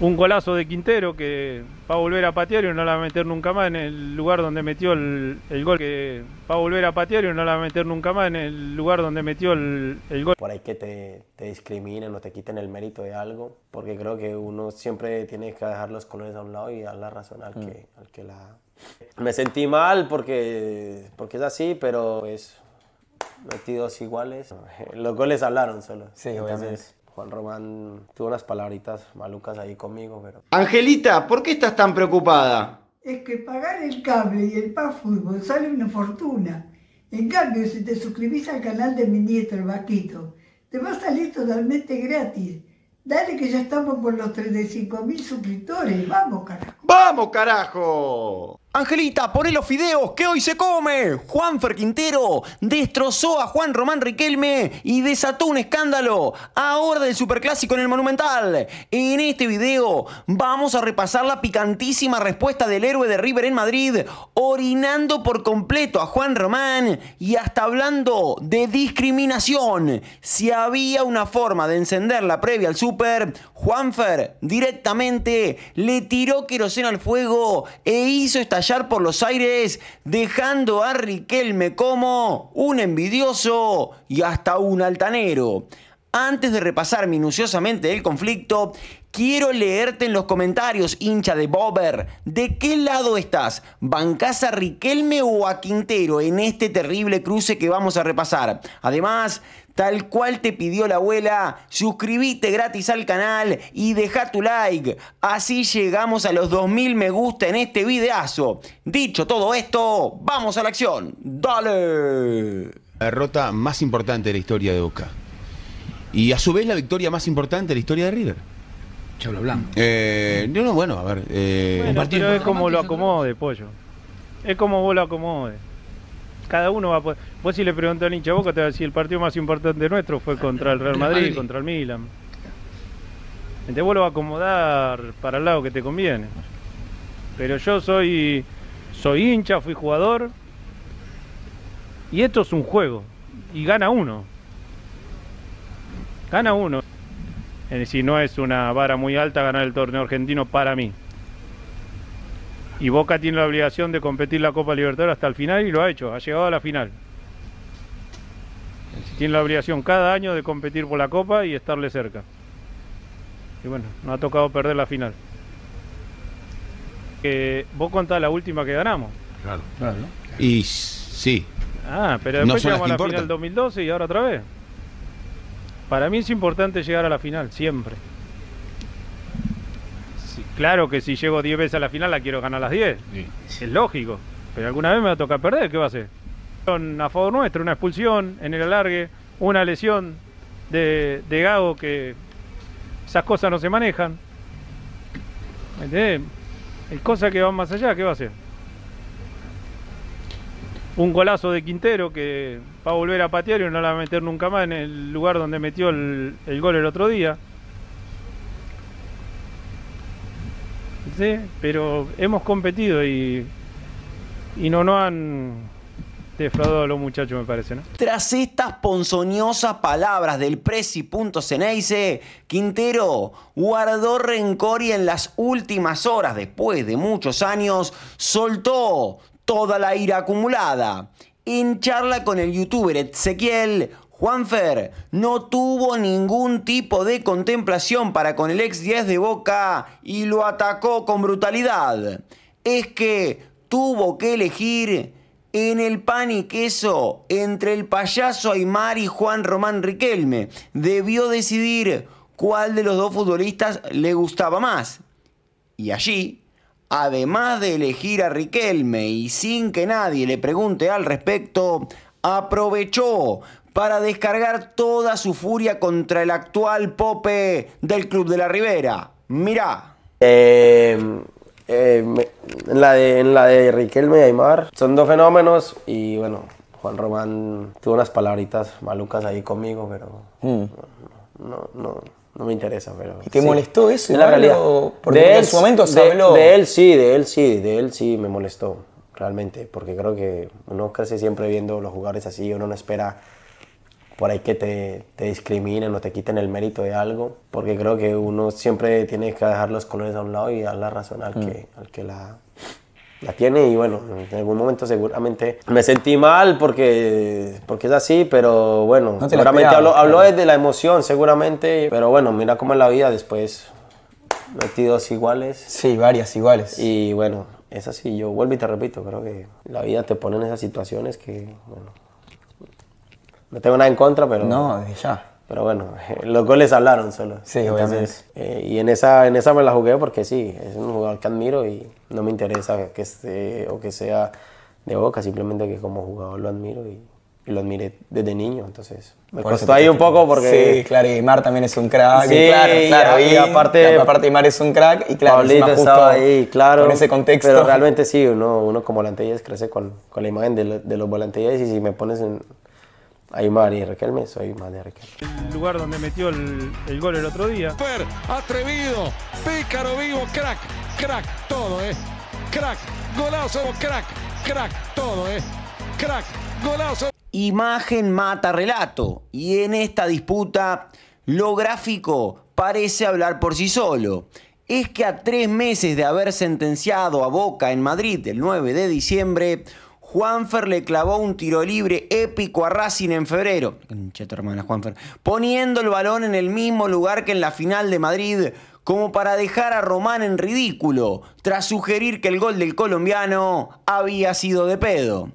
un golazo de Quintero que va a volver a patear y no la va a meter nunca más en el lugar donde metió el, gol que va a volver a patear y no la va a meter nunca más en el lugar donde metió el, gol. Por ahí que te, discriminen o te quiten el mérito de algo, porque creo que uno siempre tiene que dejar los colores a un lado y dar la razón al, mm. que, que la... Me sentí mal porque, porque es así, pero es metidos iguales. Los goles hablaron solo. Sí, obviamente. Juan Román tuvo unas palabritas malucas ahí conmigo, pero... Angelita, ¿por qué estás tan preocupada? Es que pagar el cable y el PAF Fútbol sale una fortuna. En cambio, si te suscribís al canal de mi nieto, el Vaquito, te va a salir totalmente gratis. Dale que ya estamos por los 35.000 suscriptores. Vamos, carajo. ¡Vamos, carajo! Angelita, poné los fideos, que hoy se come. Juanfer Quintero destrozó a Juan Román Riquelme y desató un escándalo ahora del Superclásico en el Monumental. En este video vamos a repasar la picantísima respuesta del héroe de River en Madrid, orinando por completo a Juan Román y hasta hablando de discriminación. Si había una forma de encender la previa al Super, Juanfer directamente le tiró queroseno al fuego e hizo estallar por los aires, dejando a Riquelme como un envidioso y hasta un altanero. Antes de repasar minuciosamente el conflicto, quiero leerte en los comentarios, hincha de Bober, ¿de qué lado estás? ¿Bancás Riquelme o a Quintero en este terrible cruce que vamos a repasar? Además, tal cual te pidió la abuela, suscríbete gratis al canal y deja tu like. Así llegamos a los 2000 me gusta en este videazo. Dicho todo esto, vamos a la acción. ¡Dale! La derrota más importante de la historia de Boca. Y a su vez la victoria más importante de la historia de River. Chablo eh, Blanco. no, bueno, a ver. Eh, es como lo acomode, pollo. Es como vos lo acomodes cada uno va a poder. Vos si le preguntás al hincha Boca, te va a decir, el partido más importante nuestro fue contra el Real Madrid, contra el Milan. te vuelvo a acomodar para el lado que te conviene. Pero yo soy, soy hincha, fui jugador. Y esto es un juego. Y gana uno. Gana uno. Es decir, no es una vara muy alta ganar el torneo argentino para mí. Y Boca tiene la obligación de competir la Copa Libertadores hasta el final y lo ha hecho, ha llegado a la final. Tiene la obligación cada año de competir por la Copa y estarle cerca. Y bueno, no ha tocado perder la final. que eh, vos contás la última que ganamos. Claro. claro. Y sí. Ah, pero después llegamos a la final 2012 y ahora otra vez. Para mí es importante llegar a la final, siempre. Claro que si llego 10 veces a la final la quiero ganar las 10. Es lógico. Pero alguna vez me va a tocar perder, ¿qué va a hacer? A favor nuestro, una expulsión en el alargue, una lesión de, Gago que esas cosas no se manejan. ¿Entendés? Hay cosas que van más allá, ¿qué va a hacer? Un golazo de Quintero que va a volver a patear y no la va a meter nunca más en el lugar donde metió el gol el otro día. pero hemos competido y, y no nos han defraudado a los muchachos, me parece. Tras estas ponzoñosas palabras del Presi Quintero guardó rencor y en las últimas horas, después de muchos años, soltó toda la ira acumulada. En charla con el youtuber Ezequiel, Juanfer no tuvo ningún tipo de contemplación para con el ex 10 de Boca y lo atacó con brutalidad. Es que tuvo que elegir en el pan y queso entre el payaso Aymar y Juan Román Riquelme. Debió decidir cuál de los dos futbolistas le gustaba más. Y allí, además de elegir a Riquelme y sin que nadie le pregunte al respecto, aprovechó para descargar toda su furia contra el actual Pope del Club de la Ribera. Mirá. Eh, eh, en, la de, en la de Riquelme y Aymar son dos fenómenos y bueno, Juan Román tuvo unas palabritas malucas ahí conmigo, pero mm. no, no, no, me interesa. Pero, ¿Y te molestó eso? la realidad. de él, su momento de, De él sí, de él sí, de él sí me molestó, realmente, porque creo que uno crece siempre viendo los jugadores así, uno no espera por ahí que te, discriminen o te quiten el mérito de algo, porque creo que uno siempre tiene que dejar los colores a un lado y dar la razón al mm. que, la, tiene y bueno, en algún momento seguramente me sentí mal porque, porque es así, pero bueno, seguramente habló de desde la emoción, seguramente, pero bueno, mira cómo es la vida después, metí dos iguales. Sí, varias iguales. Y bueno, es así, yo vuelvo y te repito, creo que la vida te pone en esas situaciones que, no tengo nada en contra, pero... No, ya. Pero bueno, los goles hablaron solo. Sí, obviamente. Eh, y en esa, en esa me la jugué porque sí, es un jugador que admiro y no me interesa que esté o que sea de Boca, simplemente que como jugador lo admiro y, lo admiré desde niño. Entonces, me costó ahí un poco porque... Sí, claro, y Mar también es un crack. Sí, claro, claro. Y, aparte... Y aparte Mar es un crack y claro, Pablito ahí, claro. Con ese contexto. Pero realmente sí, uno, uno como crece con, con la imagen de, de los volantillas y si me pones en Aymar y Riquelme, soy más de El lugar donde metió el, el gol el otro día. Super, atrevido, pícaro vivo, crack, crack, todo es. Eh. Crack, golazo, crack, crack, todo es. Eh. Crack, golazo. Imagen mata relato. Y en esta disputa, lo gráfico parece hablar por sí solo. Es que a tres meses de haber sentenciado a Boca en Madrid el 9 de diciembre, Juanfer le clavó un tiro libre épico a Racing en febrero. hermana Juanfer. Poniendo el balón en el mismo lugar que en la final de Madrid, como para dejar a Román en ridículo, tras sugerir que el gol del colombiano había sido de pedo.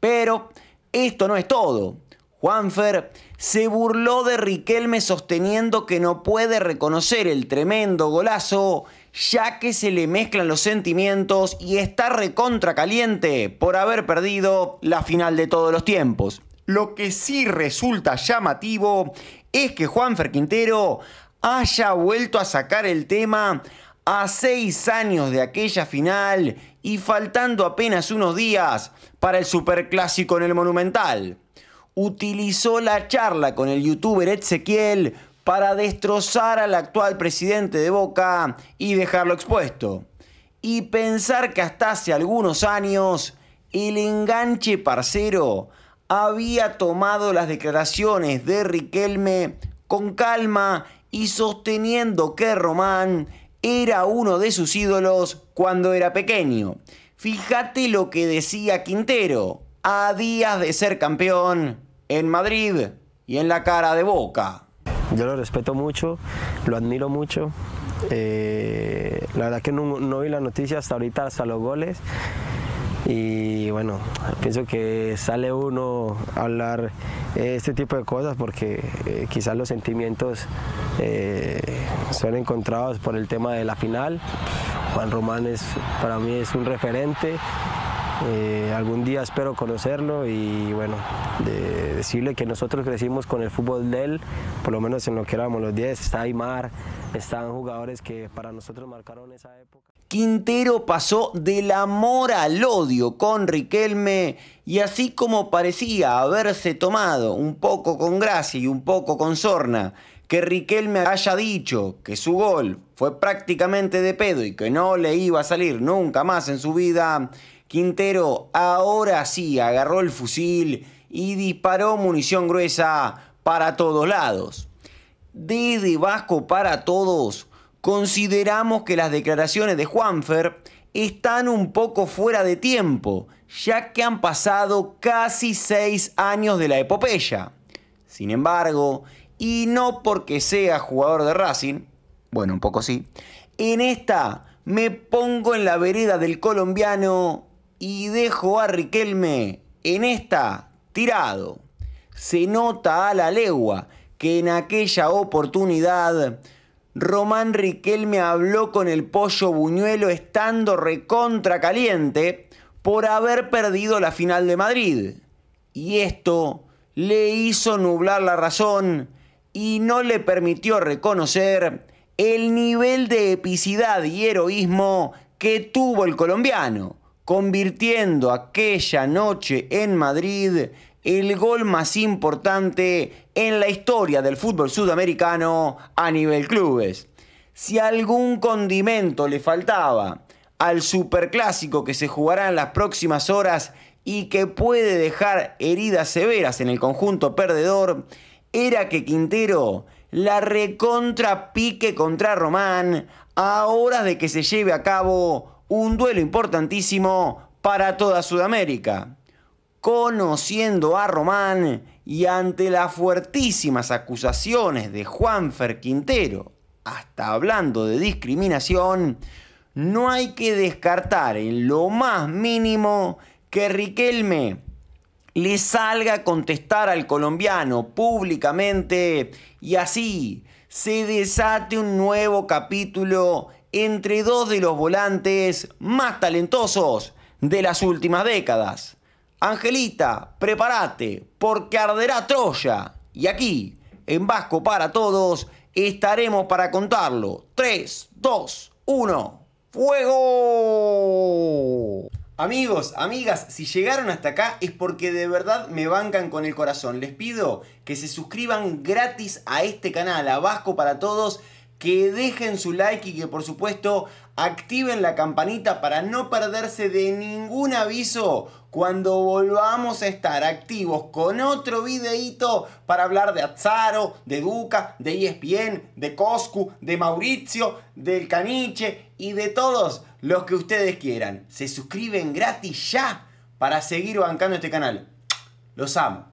Pero esto no es todo. Juanfer se burló de Riquelme sosteniendo que no puede reconocer el tremendo golazo ya que se le mezclan los sentimientos y está recontra caliente por haber perdido la final de todos los tiempos. Lo que sí resulta llamativo es que Juan Quintero haya vuelto a sacar el tema a seis años de aquella final y faltando apenas unos días para el superclásico en el Monumental. Utilizó la charla con el youtuber Ezequiel para destrozar al actual presidente de Boca y dejarlo expuesto. Y pensar que hasta hace algunos años el enganche parcero había tomado las declaraciones de Riquelme con calma y sosteniendo que Román era uno de sus ídolos cuando era pequeño. Fíjate lo que decía Quintero a días de ser campeón en Madrid y en la cara de Boca yo lo respeto mucho, lo admiro mucho. Eh, la verdad que no, vi la noticia hasta ahorita, hasta los goles. Y bueno, pienso que sale uno a hablar eh, este tipo de cosas porque eh, quizás los sentimientos son encontrados por el tema de la final. Juan Román es, para mí es un referente, eh, algún día espero conocerlo y bueno, decirle que nosotros crecimos con el fútbol de él, por lo menos en lo que éramos los 10, está Aymar, están jugadores que para nosotros marcaron esa época. Quintero pasó del amor al odio con Riquelme y así como parecía haberse tomado un poco con gracia y un poco con sorna, que Riquelme haya dicho que su gol fue prácticamente de pedo y que no le iba a salir nunca más en su vida, Quintero ahora sí agarró el fusil y disparó munición gruesa para todos lados. Desde Vasco para todos, consideramos que las declaraciones de Juanfer están un poco fuera de tiempo, ya que han pasado casi seis años de la epopeya. Sin embargo, y no porque sea jugador de Racing, bueno, un poco sí, en esta me pongo en la vereda del colombiano y dejó a Riquelme en esta tirado. Se nota a la legua que en aquella oportunidad Román Riquelme habló con el pollo Buñuelo estando recontra caliente por haber perdido la final de Madrid. Y esto le hizo nublar la razón y no le permitió reconocer el nivel de epicidad y heroísmo que tuvo el colombiano convirtiendo aquella noche en Madrid el gol más importante en la historia del fútbol sudamericano a nivel clubes. Si algún condimento le faltaba al superclásico que se jugará en las próximas horas y que puede dejar heridas severas en el conjunto perdedor, era que Quintero la recontra pique contra Román a horas de que se lleve a cabo un duelo importantísimo para toda Sudamérica. Conociendo a Román y ante las fuertísimas acusaciones de Juanfer Quintero, hasta hablando de discriminación, no hay que descartar en lo más mínimo que Riquelme le salga a contestar al colombiano públicamente y así se desate un nuevo capítulo entre dos de los volantes más talentosos de las últimas décadas. Angelita, prepárate, porque arderá Troya. Y aquí, en Vasco para Todos, estaremos para contarlo. 3, 2, 1, fuego. Amigos, amigas, si llegaron hasta acá es porque de verdad me bancan con el corazón. Les pido que se suscriban gratis a este canal, a Vasco para Todos que dejen su like y que por supuesto activen la campanita para no perderse de ningún aviso cuando volvamos a estar activos con otro videíto para hablar de Azzaro, de Duca, de ESPN, de Coscu, de Mauricio, del Caniche y de todos los que ustedes quieran. Se suscriben gratis ya para seguir bancando este canal. Los amo.